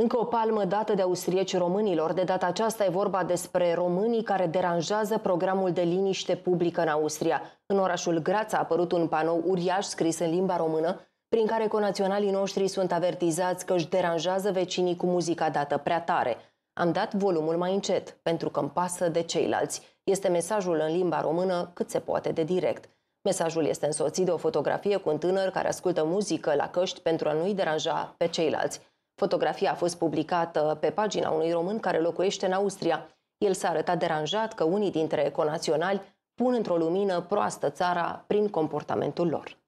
Încă o palmă dată de austrieci românilor. De data aceasta e vorba despre românii care deranjează programul de liniște publică în Austria. În orașul Graz a apărut un panou uriaș scris în limba română, prin care conaționalii noștri sunt avertizați că își deranjează vecinii cu muzica dată prea tare. Am dat volumul mai încet, pentru că îmi pasă de ceilalți. Este mesajul în limba română cât se poate de direct. Mesajul este însoțit de o fotografie cu un tânăr care ascultă muzică la căști pentru a nu-i deranja pe ceilalți. Fotografia a fost publicată pe pagina unui român care locuiește în Austria. El s-a arătat deranjat că unii dintre conaționali pun într-o lumină proastă țara prin comportamentul lor.